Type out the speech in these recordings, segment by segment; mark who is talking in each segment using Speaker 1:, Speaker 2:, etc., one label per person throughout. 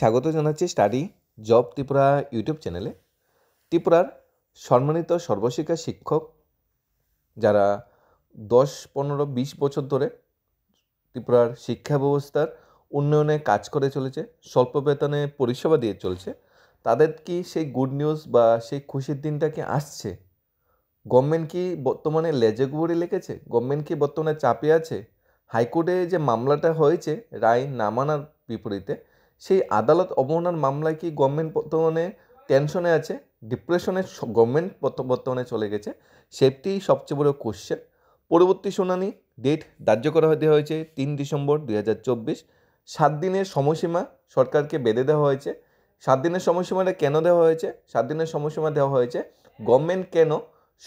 Speaker 1: স্বাগত জানাচ্ছি study job Tripura YouTube চ্যানেলে ত্রিপুরার সম্মানিত সর্বশিক্ষা শিক্ষক যারা দশ পনেরো বিশ বছর ধরে ত্রিপুরার শিক্ষা ব্যবস্থার উন্নয়নে কাজ করে চলেছে স্বল্প বেতনে পরিষেবা দিয়ে চলছে তাদের কি সেই গুড নিউজ বা সেই খুশির দিনটা কি আসছে গভর্নমেন্ট কি বর্তমানে লেজেগুবরি লেগেছে গভর্নমেন্ট কি বর্তমানে চাপে আছে হাইকোর্টে যে মামলাটা হয়েছে রায় নামানার বিপরীতে সেই আদালত অবমাননার মামলায় কি গভর্নমেন্ট বর্তমানে টেনশনে আছে ডিপ্রেশনে গভর্নমেন্ট বর্তমানে চলে গেছে সেটি সবচেয়ে বড় কোশ্চেন পরবর্তী শুনানি ডেট ধার্য করা দেওয়া হয়েছে তিন ডিসেম্বর দুই হাজার চব্বিশ সাত দিনের সময়সীমা সরকারকে বেঁধে দেওয়া হয়েছে সাত দিনের সময়সীমাটা কেন দেওয়া হয়েছে সাত দিনের সময়সীমা দেওয়া হয়েছে গভর্নমেন্ট কেন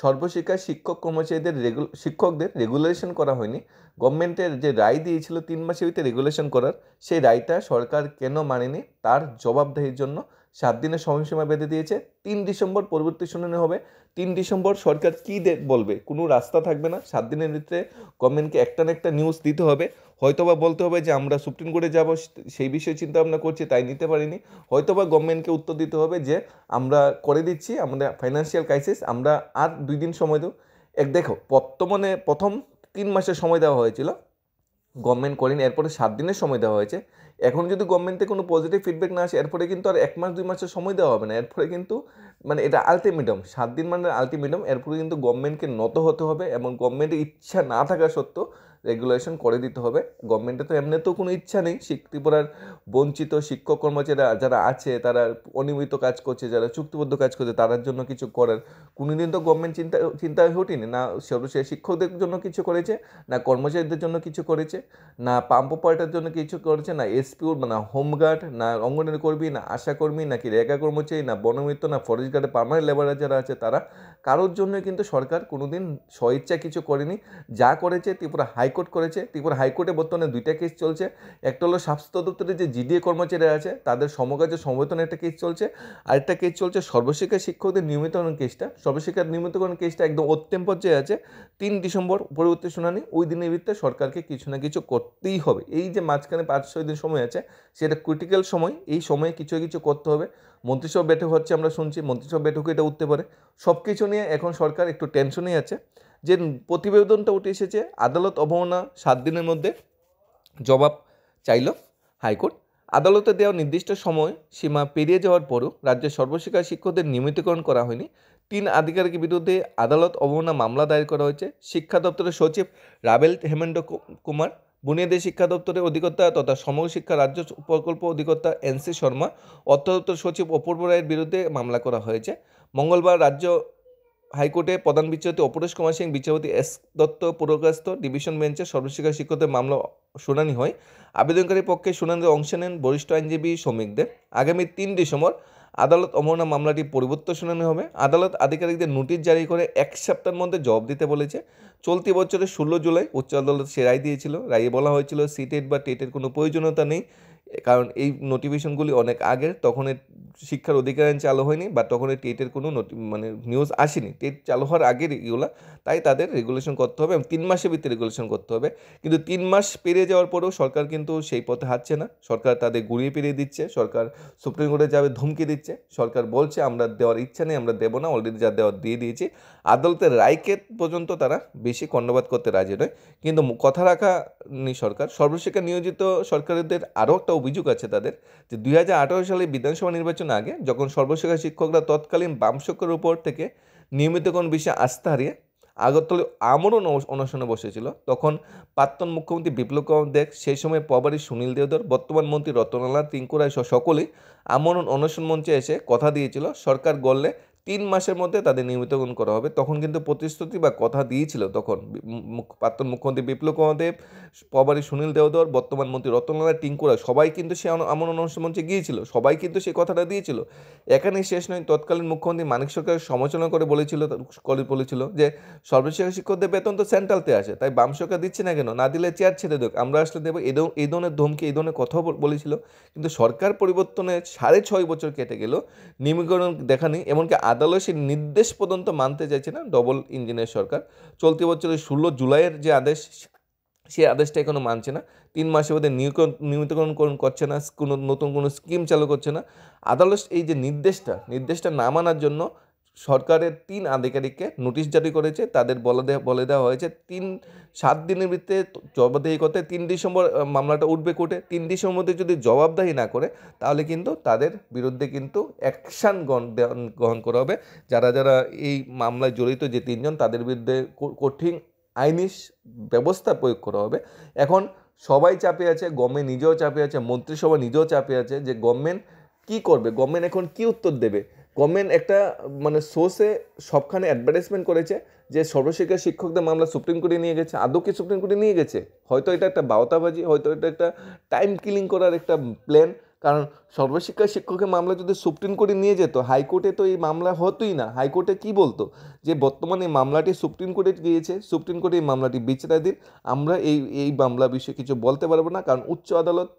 Speaker 1: সর্বশিক্ষায় শিক্ষক কর্মচারীদের রেগুল শিক্ষকদের রেগুলেশন করা হয়নি গভর্নমেন্টের যে রায় দিয়েছিল তিন মাসের ভিতরে রেগুলেশন করার সেই রায়টা সরকার কেন মানেনি তার জবাবদাহির জন্য সাত দিনের সময়সীমা বেঁধে দিয়েছে তিন ডিসেম্বর পরবর্তী শুনানি হবে তিন ডিসেম্বর সরকার কী বলবে কোনো রাস্তা থাকবে না সাত দিনের ভিতরে গভর্নমেন্টকে একটা না একটা নিউজ দিতে হবে হয়তোবা বলতে হবে যে আমরা সুপ্রিম কোর্টে যাব সেই বিষয়ে চিন্তা ভাবনা করছি তাই নিতে পারিনি হয়তোবা গভর্নমেন্টকে উত্তর দিতে হবে যে আমরা করে দিচ্ছি আমরা ফাইন্যান্সিয়াল ক্রাইসিস আমরা আর দুই দিন সময় দেবো এক দেখো বর্তমানে প্রথম তিন মাসের সময় দেওয়া হয়েছিল গভর্নমেন্ট করেনি এরপরে সাত দিনের সময় দেওয়া হয়েছে এখন যদি গভর্নমেন্টে কোনো পজিটিভ ফিডব্যাক না আসে এরপরে কিন্তু আর এক মাস দুই মাসের সময় দেওয়া হবে না এরপরে কিন্তু মানে এটা আলটিমেটাম সাত দিন মানে আলটিমেটাম এরপরে কিন্তু গভর্নমেন্টকে নত হতে হবে এবং গভর্নমেন্টের ইচ্ছা না থাকা সত্ত্বেও রেগুলেশন করে দিতে হবে গভর্নমেন্টের তো তো কোনো ইচ্ছা নেই ত্রিপুরার বঞ্চিত শিক্ষক কর্মচারী যারা আছে তারা অনিয়মিত কাজ করছে যারা চুক্তিবদ্ধ কাজ করছে তাদের জন্য কিছু করার কোনোদিন তো গভর্নমেন্ট চিন্তা চিন্তা হটিনি না সর্বশেষ শিক্ষকদের জন্য কিছু করেছে না কর্মচারীদের জন্য কিছু করেছে না পাম্প পয়েন্টের জন্য কিছু করেছে না এসপিও না হোমগার্ড না অঙ্গনের কর্মী না আশাকর্মী নাকি রেখা কর্মচারী না বনমিত্র না ফরেস্ট গার্ডে পার্মানেন্ট লেবার যারা আছে তারা কারোর জন্য কিন্তু সরকার কোনোদিন স্বইচ্ছা কিছু করেনি যা করেছে ত্রিপুরা হাইকোর্ট করেছে ত্রিপুরা হাইকোর্টে বর্তমানে দুইটা কেস চলছে একটা হলো স্বাস্থ্য দপ্তরের যে জিডিএ কর্মচারী আছে তাদের সমকাজে সমবেতন একটা কেস চলছে আরেকটা কেস চলছে সর্বশিক্ষা শিক্ষকদের নিয়মিতকরণ কেসটা সর্বশিক্ষার নিয়মিতকরণ কেসটা একদম অত্যন্ত পর্যায়ে আছে তিন ডিসেম্বর পরবর্তী শুনানি ওই দিনের ভিত্তিতে সরকারকে কিছু না কিছু করতেই হবে এই যে মাঝখানে পাঁচ ছয় দিন সময় আছে সেটা ক্রিটিক্যাল সময় এই সময়ে কিছু কিছু করতে হবে মন্ত্রিসভা বৈঠক হচ্ছে আমরা শুনছি মন্ত্রিসভা বৈঠকে এটা উঠতে পারে সব কিছু নিয়ে এখন সরকার একটু টেনশনেই আছে যে প্রতিবেদনটা উঠে এসেছে আদালত অবমাননা সাত দিনের মধ্যে জবাব চাইল হাইকোর্ট আদালতে দেওয়া নির্দিষ্ট সময় সীমা পেরিয়ে যাওয়ার পরও রাজ্যের সর্বশিক্ষা শিক্ষকদের নিয়মিতকরণ করা হয়নি তিন আধিকারিকের বিরুদ্ধে আদালত অবমাননা মামলা দায়ের করা হয়েছে শিক্ষা দপ্তরের সচিব রাবেল হেমেন্দ্র কুমার বুনিয়াদী শিক্ষা দপ্তরের অধিকর্তা তথা শিক্ষা রাজ্য প্রকল্প অধিকর্তা এনসি শর্মা অর্থ দপ্তর সচিব অপূর্ব রায়ের বিরুদ্ধে মামলা করা হয়েছে মঙ্গলবার রাজ্য হাইকোর্টে প্রধান বিচারপতি অপরেশ কুমার সিং বিচারপতি এস দত্ত পুরগ্রস্ত ডিভিশন বেঞ্চে সর্বশিক্ষা শিক্ষকদের মামলা শুনানি হয় আবেদনকারী পক্ষে শুনানিতে অংশ নেন বরিষ্ঠ আইনজীবী শ্রমিকদের আগামী তিন ডিসেম্বর আদালত অবমাননা মামলাটি পরিবর্তন শুনানি হবে আদালত আধিকারিকদের নোটিশ জারি করে এক সপ্তাহের মধ্যে জবাব দিতে বলেছে চলতি বছরের ষোলো জুলাই উচ্চ আদালত সে রায় দিয়েছিল রায়ে বলা হয়েছিল সিটেট বা টেটের কোনো প্রয়োজনীয়তা নেই কারণ এই নোটিফিকেশনগুলি অনেক আগের তখন শিক্ষার অধিকার আইন চালু হয়নি বা তখন টেটের কোনো মানে নিউজ আসেনি টেট চালু হওয়ার আগের এগুলো তাই তাদের রেগুলেশন করতে হবে এবং তিন মাসের ভিত্তি রেগুলেশন করতে হবে কিন্তু তিন মাস পেরিয়ে যাওয়ার পরেও সরকার কিন্তু সেই পথে হাঁটছে না সরকার তাদের গুড়িয়ে পেরিয়ে দিচ্ছে সরকার সুপ্রিম কোর্টে যাবে ধুমকি দিচ্ছে সরকার বলছে আমরা দেওয়ার ইচ্ছা নেই আমরা দেবো না অলরেডি যা দেওয়ার দিয়ে দিয়েছি আদালতের রায়কে পর্যন্ত তারা বেশি কর্ণবাদ করতে রাজি নয় কিন্তু কথা রাখা নি সরকার সর্বশিক্ষা নিয়োজিত সরকারদের আরও একটা অভিযোগ আছে তাদের যে দুই সালে বিধানসভা নির্বাচন আগে যখন সর্বশিক্ষা শিক্ষকরা তৎকালীন বামশকের উপর থেকে নিয়মিত কোনো বিষয়ে আস্থা হারিয়ে আগরতলায় আমরণ অনশনে বসেছিল তখন প্রাক্তন মুখ্যমন্ত্রী বিপ্লব কুমার দেব সেই সময় পবারী সুনীল দেওদর বর্তমান মন্ত্রী রতনলাল তিঙ্কুরা সকলেই আমরণ অনশন মঞ্চে এসে কথা দিয়েছিল সরকার গড়লে তিন মাসের মধ্যে তাদের নিয়মিতকরণ করা হবে তখন কিন্তু প্রতিশ্রুতি বা কথা দিয়েছিল তখন প্রাক্তন মুখ্যমন্ত্রী বিপ্লব কুমার দেব পবারি সুনীল দেওদর বর্তমান মন্ত্রী রতনলাল টিঙ্কুরা সবাই কিন্তু সে আমন অনুষ্ঠান মঞ্চে গিয়েছিল সবাই কিন্তু সেই কথাটা দিয়েছিল এখানে শেষ নয় তৎকালীন মুখ্যমন্ত্রী মানিক সরকারের সমালোচনা করে বলেছিল করে বলেছিল যে সর্বশিক্ষা শিক্ষকদের বেতন তো সেন্ট্রালতে আসে তাই বাম সরকার দিচ্ছে না কেন না দিলে চেয়ার ছেড়ে দেখ আমরা আসলে দেবো এই ধরনের ধমকি এই ধরনের কথাও বলেছিল কিন্তু সরকার পরিবর্তনে সাড়ে ছয় বছর কেটে গেল নিমিকরণ দেখানি এমনকি আদালতের নির্দেশ পর্যন্ত মানতে চাইছে না ডবল ইঞ্জিনের সরকার চলতি বছরের ষোলো জুলাইয়ের যে আদেশ সেই আদেশটা এখনও মানছে না তিন মাসের মধ্যে নিয়মিতকরণ করছে না কোনো নতুন কোনো স্কিম চালু করছে না আদালত এই যে নির্দেশটা নির্দেশটা না মানার জন্য সরকারের তিন আধিকারিককে নোটিশ জারি করেছে তাদের বলে দেওয়া বলে দেওয়া হয়েছে তিন সাত দিনের ভিত্তিতে জবাবদেহি করতে তিন ডিসেম্বর মামলাটা উঠবে কোর্টে তিন ডিসেম্বর মধ্যে যদি জবাবদাহি না করে তাহলে কিন্তু তাদের বিরুদ্ধে কিন্তু অ্যাকশান গ্রহণ গ্রহণ করা হবে যারা যারা এই মামলায় জড়িত যে তিনজন তাদের বিরুদ্ধে কঠিন আইনি ব্যবস্থা প্রয়োগ করা হবে এখন সবাই চাপে আছে গভর্নমেন্ট নিজেও চাপে আছে মন্ত্রিসভা নিজেও চাপে আছে যে গভর্নমেন্ট কী করবে গভর্নমেন্ট এখন কী উত্তর দেবে গভর্নমেন্ট একটা মানে সোর্সে সবখানে অ্যাডভার্টাইজমেন্ট করেছে যে সর্বশিক্ষা শিক্ষকদের মামলা সুপ্রিম কোর্টে নিয়ে গেছে আদৌ কি সুপ্রিম কোর্টে নিয়ে গেছে হয়তো এটা একটা বাওতাবাজি হয়তো এটা একটা টাইম কিলিং করার একটা প্ল্যান কারণ সর্বশিক্ষা শিক্ষকের মামলা যদি সুপ্রিম কোর্টে নিয়ে যেত হাইকোর্টে তো এই মামলা হতোই না হাইকোর্টে কি বলতো যে বর্তমানে এই মামলাটি সুপ্রিম কোর্টে গিয়েছে সুপ্রিম কোর্টে এই মামলাটি বিচারাধীন আমরা এই এই মামলা বিষয়ে কিছু বলতে পারবো না কারণ উচ্চ আদালত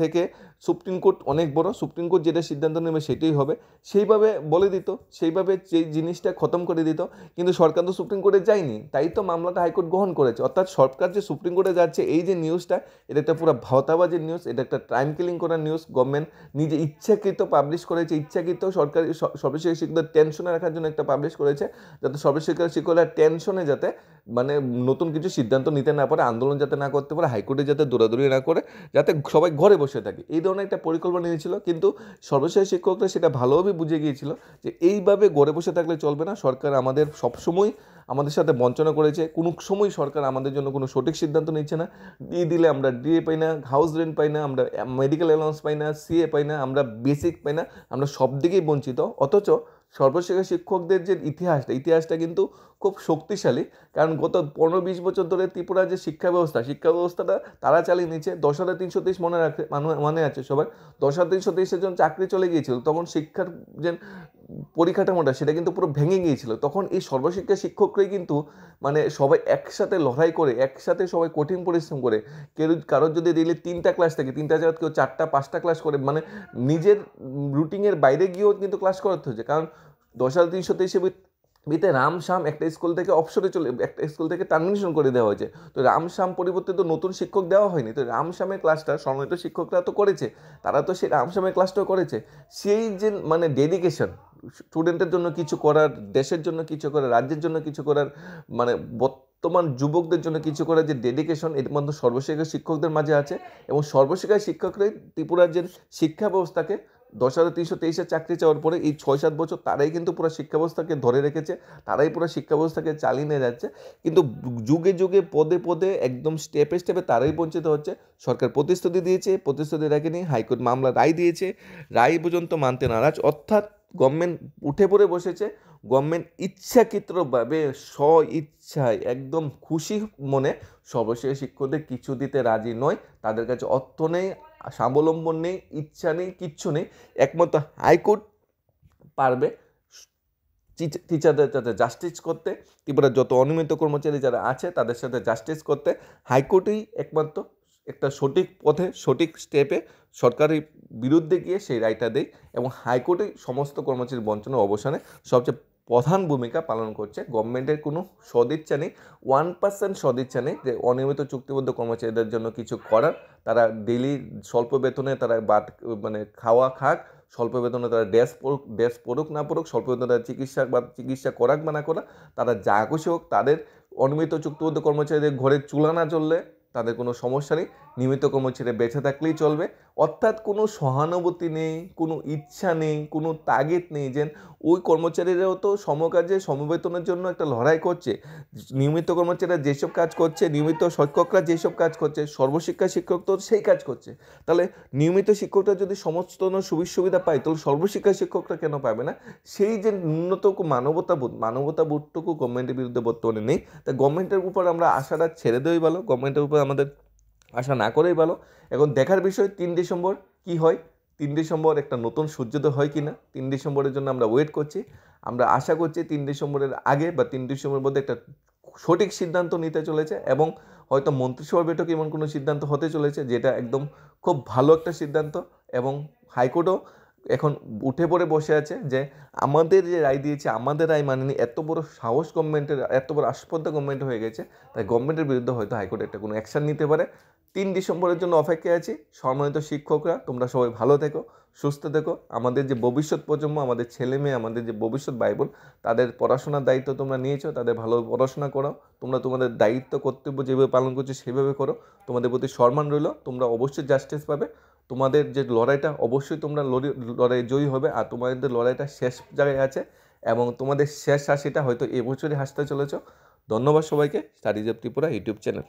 Speaker 1: থেকে সুপ্রিম কোর্ট অনেক বড় সুপ্রিম কোর্ট যেটা সিদ্ধান্ত নেবে সেটাই হবে সেইভাবে বলে দিত সেইভাবে যে জিনিসটা খতম করে দিত কিন্তু সরকার তো সুপ্রিম কোর্টে যায়নি তাই তো মামলাটা হাইকোর্ট গ্রহণ করেছে অর্থাৎ সরকার যে সুপ্রিম কোর্টে যাচ্ছে এই যে নিউজটা এটা একটা পুরো ভাওতাবাজের নিউজ এটা একটা টাইম কিলিং করার নিউজ গভর্নমেন্ট নিজে ইচ্ছাকৃত পাবলিশ করেছে ইচ্ছাকৃত সরকারি সর্বশেষ শিক্ষকদের টেনশনে রাখার জন্য একটা পাবলিশ করেছে যাতে সর্বশিক্ষা শিক্ষকরা টেনশনে যাতে মানে নতুন কিছু সিদ্ধান্ত নিতে না পারে আন্দোলন যাতে না করতে পারে হাইকোর্টে যাতে দৌড়াদৌড়ি না করে যাতে সবাই ঘরে বসে বসে থাকি এই ধরনের একটা পরিকল্পনা নিয়েছিল কিন্তু সর্বশেষ শিক্ষকরা সেটা ভালোভাবে বুঝে গিয়েছিল যে এইভাবে গড়ে বসে থাকলে চলবে না সরকার আমাদের সবসময় আমাদের সাথে বঞ্চনা করেছে কোনো সময় সরকার আমাদের জন্য কোনো সঠিক সিদ্ধান্ত নিচ্ছে না দিয়ে দিলে আমরা ডিএ পাই না হাউস রেন্ট পাই না আমরা মেডিকেল অ্যালাউন্স পাই না সিএ পাই না আমরা বেসিক পাই না আমরা সব দিকেই বঞ্চিত অথচ সর্বশেখা শিক্ষকদের যে ইতিহাসটা ইতিহাসটা কিন্তু খুব শক্তিশালী কারণ গত পনেরো বিশ বছর ধরে ত্রিপুরার যে শিক্ষা ব্যবস্থা শিক্ষা ব্যবস্থাটা তারা চালিয়ে নিয়েছে দশ হাজার তিনশো তেইশ মনে রাখে মানে, মনে আছে সবাই দশ হাজার তিনশো তেইশের যখন চাকরি চলে গিয়েছিল তখন শিক্ষার যে পরিকাঠামোটা সেটা কিন্তু পুরো ভেঙে গিয়েছিল তখন এই সর্বশিক্ষা শিক্ষকরাই কিন্তু মানে সবাই একসাথে লড়াই করে একসাথে সবাই কঠিন পরিশ্রম করে কেউ কারোর যদি ডেলি তিনটা ক্লাস থাকে তিনটা জায়গা কেউ চারটা পাঁচটা ক্লাস করে মানে নিজের রুটিনের বাইরে গিয়েও কিন্তু ক্লাস করাতে হচ্ছে কারণ দশ হাজার তিনশো তেইশে বিতে রামশ্যাম একটা স্কুল থেকে অপসরে চলে একটা স্কুল থেকে টার্মিনেশন করে দেওয়া হয়েছে তো রামশ্যাম পরিবর্তে তো নতুন শিক্ষক দেওয়া হয়নি তো রামশ্যামের ক্লাসটা সম্মানিত শিক্ষকরা তো করেছে তারা তো সেই রামশ্যামের ক্লাসটাও করেছে সেই যে মানে ডেডিকেশন স্টুডেন্টের জন্য কিছু করার দেশের জন্য কিছু করার রাজ্যের জন্য কিছু করার মানে বর্তমান যুবকদের জন্য কিছু করার যে ডেডিকেশন এর মধ্যে সর্বশিক্ষা শিক্ষকদের মাঝে আছে এবং সর্বশিক্ষা শিক্ষকরাই ত্রিপুরার যে শিক্ষা ব্যবস্থাকে দশ হাজার তিনশো তেইশে চাকরি চাওয়ার পরে এই ছয় সাত বছর তারাই কিন্তু পুরো শিক্ষাব্যবস্থাকে ধরে রেখেছে তারাই পুরো শিক্ষাব্যবস্থাকে চালিয়ে নিয়ে যাচ্ছে কিন্তু যুগে যুগে পদে পদে একদম স্টেপে স্টেপে তারাই বঞ্চিত হচ্ছে সরকার প্রতিশ্রুতি দিয়েছে প্রতিশ্রুতি রাখেনি হাইকোর্ট মামলা রায় দিয়েছে রায় পর্যন্ত মানতে নারাজ অর্থাৎ গভর্নমেন্ট উঠে পড়ে বসেছে গভর্নমেন্ট ইচ্ছাকৃতভাবে স ইচ্ছায় একদম খুশি মনে সর্বশেষ শিক্ষকদের কিছু দিতে রাজি নয় তাদের কাছে অর্থ নেই স্বাবলম্বন নেই ইচ্ছা নেই কিচ্ছু নেই একমাত্র হাইকোর্ট পারবে টিচারদের সাথে জাস্টিস করতে ত্রিপুরার যত অনিয়মিত কর্মচারী যারা আছে তাদের সাথে জাস্টিস করতে হাইকোর্টেই একমাত্র একটা সঠিক পথে সঠিক স্টেপে সরকারের বিরুদ্ধে গিয়ে সেই রায়টা দেয় এবং হাইকোর্টেই সমস্ত কর্মচারী বঞ্চনার অবসানে সবচেয়ে প্রধান ভূমিকা পালন করছে গভর্নমেন্টের কোনো সদিচ্ছা নেই ওয়ান পার্সেন্ট সদিচ্ছা নেই যে অনিয়মিত চুক্তিবদ্ধ কর্মচারীদের জন্য কিছু করার তারা ডেলি স্বল্প বেতনে তারা বাট মানে খাওয়া খাক স্বল্প বেতনে তারা ড্যাস পড়ুক ড্যাস পড়ুক না পড়ুক স্বল্প বেতনে তারা চিকিৎসা বা চিকিৎসা করাক বা না করা তারা যা খুশি হোক তাদের অনিয়মিত চুক্তিবদ্ধ কর্মচারীদের ঘরে চুলা না চললে তাদের কোনো সমস্যা নেই নিয়মিত কর্ম ছেড়ে বেঁচে থাকলেই চলবে অর্থাৎ কোনো সহানুভূতি নেই কোনো ইচ্ছা নেই কোনো তাগিদ নেই যে ওই কর্মচারীরাও তো সমকাজে সমবেতনের জন্য একটা লড়াই করছে নিয়মিত কর্মচারীরা যেসব কাজ করছে নিয়মিত শিক্ষকরা যেসব কাজ করছে সর্বশিক্ষা শিক্ষক তো সেই কাজ করছে তাহলে নিয়মিত শিক্ষকরা যদি সমস্ত সুবিধা সুবিধা পায় তাহলে সর্বশিক্ষা শিক্ষকরা কেন পাবে না সেই যে ন্যূনত মানবতাবোধ মানবতাবোধটুকু গভর্নমেন্টের বিরুদ্ধে বর্তমানে নেই তা গভর্নমেন্টের উপর আমরা আশাটা ছেড়ে দেওয়াই ভালো গভর্নমেন্টের উপর আমাদের আশা না করেই ভালো এখন দেখার বিষয় তিন ডিসেম্বর কি হয় তিন ডিসেম্বর একটা নতুন সূর্যোদয় হয় কি না তিন ডিসেম্বরের জন্য আমরা ওয়েট করছি আমরা আশা করছি তিন ডিসেম্বরের আগে বা তিন ডিসেম্বরের মধ্যে একটা সঠিক সিদ্ধান্ত নিতে চলেছে এবং হয়তো মন্ত্রিসভা বৈঠকে এমন কোনো সিদ্ধান্ত হতে চলেছে যেটা একদম খুব ভালো একটা সিদ্ধান্ত এবং হাইকোর্টও এখন উঠে পড়ে বসে আছে যে আমাদের যে রায় দিয়েছে আমাদের রায় মানেনি এত বড় সাহস গভর্নমেন্টের এত বড় আস্পর্ধা গভর্নমেন্ট হয়ে গেছে তাই গভর্নমেন্টের বিরুদ্ধে হয়তো হাইকোর্ট একটা কোনো অ্যাকশান নিতে পারে তিন ডিসেম্বরের জন্য অপেক্ষায় আছি সম্মানিত শিক্ষকরা তোমরা সবাই ভালো থেকো সুস্থ থেকো আমাদের যে ভবিষ্যৎ প্রজন্ম আমাদের ছেলে মেয়ে আমাদের যে ভবিষ্যৎ ভাই বোন তাদের পড়াশোনার দায়িত্ব তোমরা নিয়েছো তাদের ভালো পড়াশোনা করো তোমরা তোমাদের দায়িত্ব কর্তব্য যেভাবে পালন করছো সেভাবে করো তোমাদের প্রতি সম্মান রইল তোমরা অবশ্যই জাস্টিস পাবে তোমাদের যে লড়াইটা অবশ্যই তোমরা লড়াই জয়ী হবে আর তোমাদের লড়াইটা শেষ জায়গায় আছে এবং তোমাদের শেষ হাসিটা হয়তো এবছরই হাসতে চলেছ ধন্যবাদ সবাইকে studies of Tripura YouTube channel